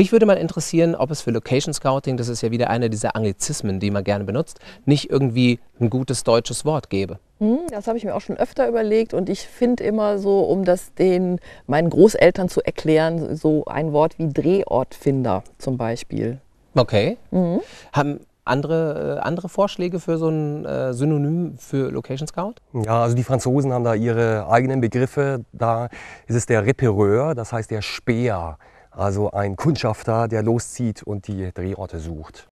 Mich würde mal interessieren, ob es für Location Scouting, das ist ja wieder einer dieser Anglizismen, die man gerne benutzt, nicht irgendwie ein gutes deutsches Wort gäbe. Hm, das habe ich mir auch schon öfter überlegt und ich finde immer so, um das den meinen Großeltern zu erklären, so ein Wort wie Drehortfinder zum Beispiel. Okay. Mhm. Haben andere, äh, andere Vorschläge für so ein äh, Synonym für Location Scout? Ja, also die Franzosen haben da ihre eigenen Begriffe. Da ist es der Repereur, das heißt der Speer. Also ein Kundschafter, der loszieht und die Drehorte sucht.